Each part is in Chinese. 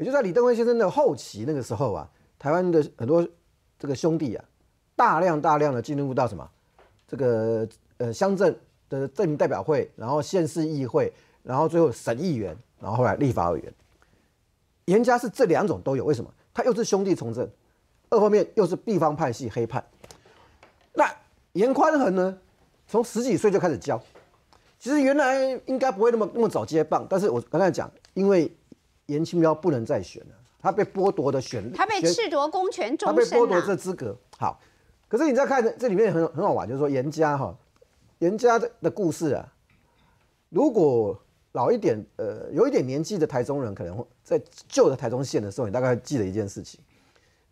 也就在李登辉先生的后期那个时候啊，台湾的很多这个兄弟啊，大量大量的进入到什么这个呃乡镇的镇民代表会，然后县市议会，然后最后省议员，然后后来立法委员，严家是这两种都有，为什么？他又是兄弟从政，二方面又是地方派系黑派。那严宽恒呢，从十几岁就开始教，其实原来应该不会那么那么早接棒，但是我刚才讲，因为严庆标不能再选了，他被剥夺的选，他被褫夺公权终身他被剥夺这资格。好，可是你再看，这里面很很好玩，就是说严家哈，严家的的故事啊。如果老一点，呃，有一点年纪的台中人，可能在旧的台中县的时候，你大概记得一件事情，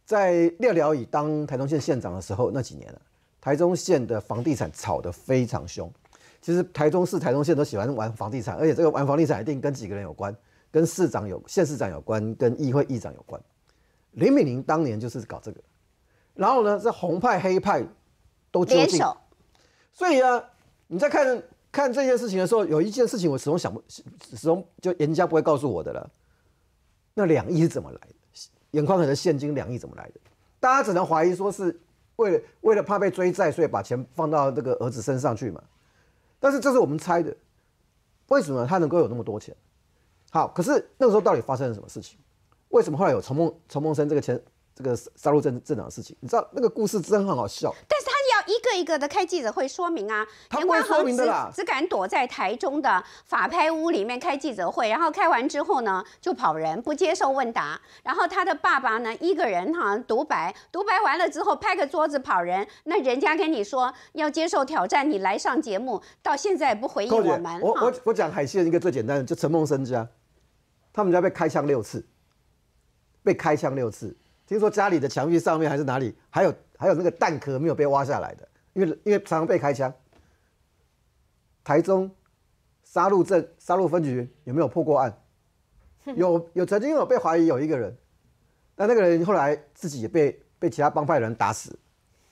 在廖廖以当台中县县长的时候那几年啊，台中县的房地产炒得非常凶。其实台中市、台中县都喜欢玩房地产，而且这个玩房地产一定跟几个人有关。跟市长有、县市长有关，跟议会议长有关。林敏玲当年就是搞这个，然后呢，这红派、黑派都联手，所以呢，你在看看这件事情的时候，有一件事情我始终想不，始终就人家不会告诉我的了。那两亿是怎么来的？眼眶可能现金两亿怎么来的？大家只能怀疑说是为了为了怕被追债，所以把钱放到这个儿子身上去嘛。但是这是我们猜的。为什么他能够有那么多钱？好，可是那个时候到底发生了什么事情？为什么后来有陈梦陈梦生这个前这个杀入政镇长的事情？你知道那个故事真很好笑。但是他要一个一个的开记者会说明啊，台湾好只只敢躲在台中的法拍屋里面开记者会，然后开完之后呢就跑人，不接受问答。然后他的爸爸呢一个人好像独白，独白完了之后拍个桌子跑人。那人家跟你说要接受挑战，你来上节目，到现在不回应我们。我我我讲海线一个最简单的，就陈梦生家。他们家被开枪六次，被开枪六次。听说家里的墙壁上面还是哪里，还有还有那个弹壳没有被挖下来的，因为因为常常被开枪。台中杀戮镇杀戮分局有没有破过案？有有曾经有被怀疑有一个人，但那个人后来自己也被被其他帮派人打死，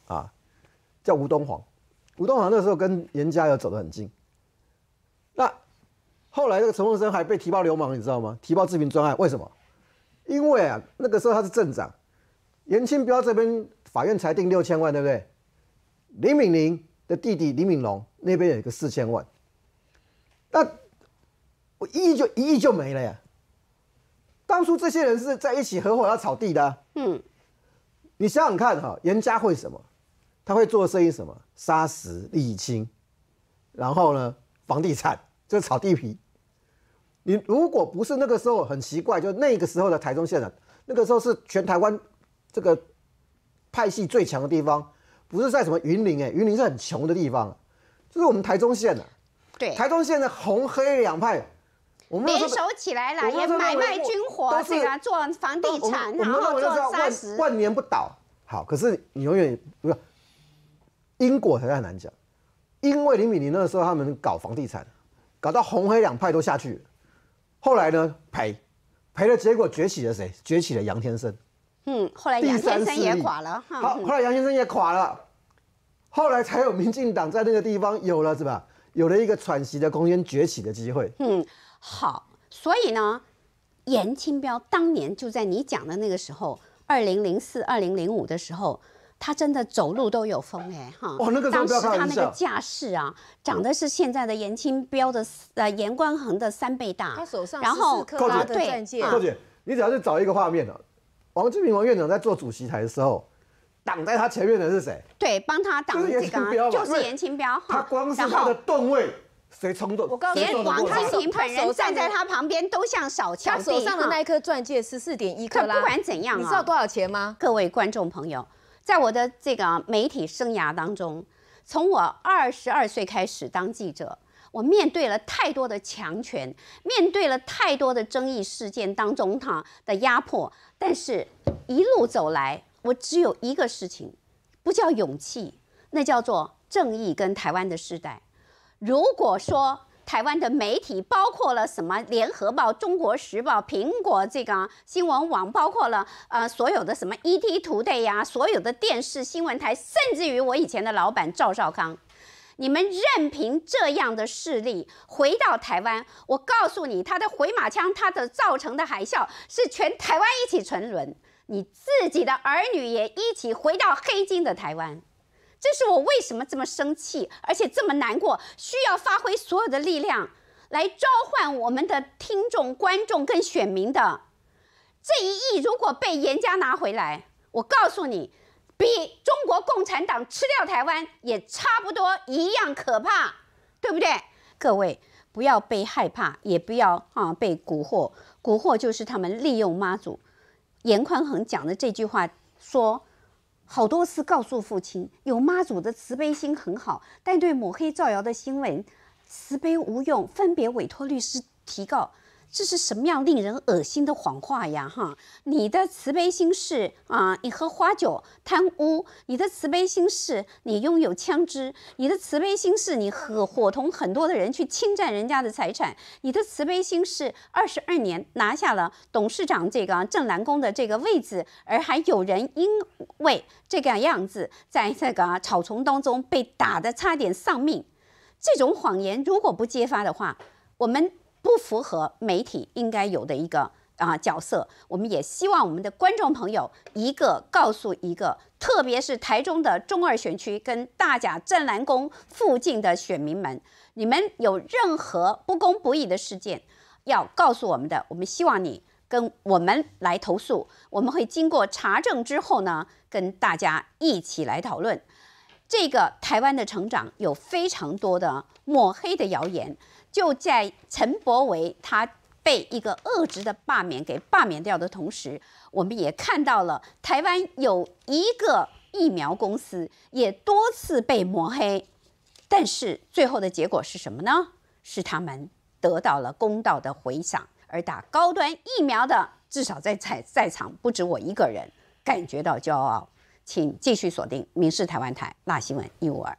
啊，叫吴东煌，吴东煌那时候跟严家友走得很近。后来那个陈凤生还被提报流氓，你知道吗？提报自评专案，为什么？因为啊，那个时候他是镇长，严清标这边法院裁定六千万，对不对？李敏玲的弟弟李敏龙那边有一个四千万，那我一就一亿就没了呀。当初这些人是在一起合伙要炒地的，嗯，你想想看哈，严家会什么？他会做生意什么？砂石、沥青，然后呢，房地产就是炒地皮。你如果不是那个时候很奇怪，就那个时候的台中县呢，那个时候是全台湾这个派系最强的地方，不是在什么云林哎，云林是很穷的地方，就是我们台中县呢。对。台中县的红黑两派，我们联手起来了，也买卖军火，起来做房地产，然后做三十万年不倒。好，可是你永远不是因果很难讲，因为林敏玲那个时候他们搞房地产，搞到红黑两派都下去。后来呢？赔，赔了，结果崛起了谁？崛起了杨天生。嗯，后来杨先生也垮了。好，后来杨先生也垮了，后来才有民进党在那个地方有了是吧？有了一个喘息的空间，崛起的机会。嗯，好，所以呢，严清彪当年就在你讲的那个时候，二零零四、二零零五的时候。他真的走路都有风哎哈！当时他那个架势啊，长得是现在的严清标的呃严光恒的三倍大。他手上十四克拉的钻戒。寇姐，你只要去找一个画面了，王志平王院长在做主席台的时候，挡在他前面的是谁？对，帮他挡这个，就是严清标。他光是他的段位，谁我告诉你，王金平本人站在他旁边都像小强。他手上的那一颗钻戒十四点一克拉，不管怎样，你知道多少钱吗？各位观众朋友。在我的这个媒体生涯当中，从我二十二岁开始当记者，我面对了太多的强权，面对了太多的争议事件当中他的压迫，但是一路走来，我只有一个事情，不叫勇气，那叫做正义跟台湾的时代。如果说，台湾的媒体，包括了什么《联合报》《中国时报》《苹果》这个新闻网，包括了呃所有的什么 ETtoday 啊，所有的电视新闻台，甚至于我以前的老板赵少康，你们任凭这样的势力回到台湾，我告诉你，他的回马枪，他的造成的海啸是全台湾一起沉沦，你自己的儿女也一起回到黑金的台湾。这是我为什么这么生气，而且这么难过，需要发挥所有的力量来召唤我们的听众、观众跟选民的。这一亿如果被严家拿回来，我告诉你，比中国共产党吃掉台湾也差不多一样可怕，对不对？各位不要被害怕，也不要啊被蛊惑，蛊惑就是他们利用妈祖。严宽恒讲的这句话说。好多次告诉父亲，有妈祖的慈悲心很好，但对抹黑造谣的新闻，慈悲无用，分别委托律师提告。这是什么样令人恶心的谎话呀！哈，你的慈悲心是啊，你喝花酒贪污；你的慈悲心是，你拥有枪支；你的慈悲心是，你和伙同很多的人去侵占人家的财产；你的慈悲心是，二十二年拿下了董事长这个正蓝宫的这个位置，而还有人因为这个样子，在这个草丛当中被打得差点丧命。这种谎言如果不揭发的话，我们。不符合媒体应该有的一个啊角色，我们也希望我们的观众朋友一个告诉一个，特别是台中的中二选区跟大甲镇南宫附近的选民们，你们有任何不公不义的事件要告诉我们的，我们希望你跟我们来投诉，我们会经过查证之后呢，跟大家一起来讨论。这个台湾的成长有非常多的抹黑的谣言。就在陈伯维他被一个恶职的罢免给罢免掉的同时，我们也看到了台湾有一个疫苗公司也多次被抹黑，但是最后的结果是什么呢？是他们得到了公道的回响。而打高端疫苗的，至少在在在场不止我一个人感觉到骄傲。请继续锁定《民视台湾台》那新闻一五二。